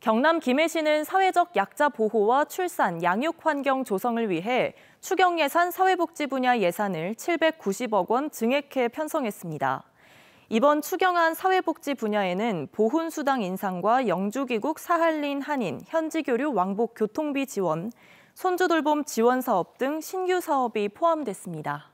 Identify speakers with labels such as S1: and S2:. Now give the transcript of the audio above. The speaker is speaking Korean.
S1: 경남 김해시는 사회적 약자 보호와 출산, 양육 환경 조성을 위해 추경 예산 사회복지 분야 예산을 790억 원 증액해 편성했습니다. 이번 추경안 사회복지 분야에는 보훈수당 인상과 영주기국 사할린 한인, 현지교류 왕복 교통비 지원, 손주돌봄 지원 사업 등 신규 사업이 포함됐습니다.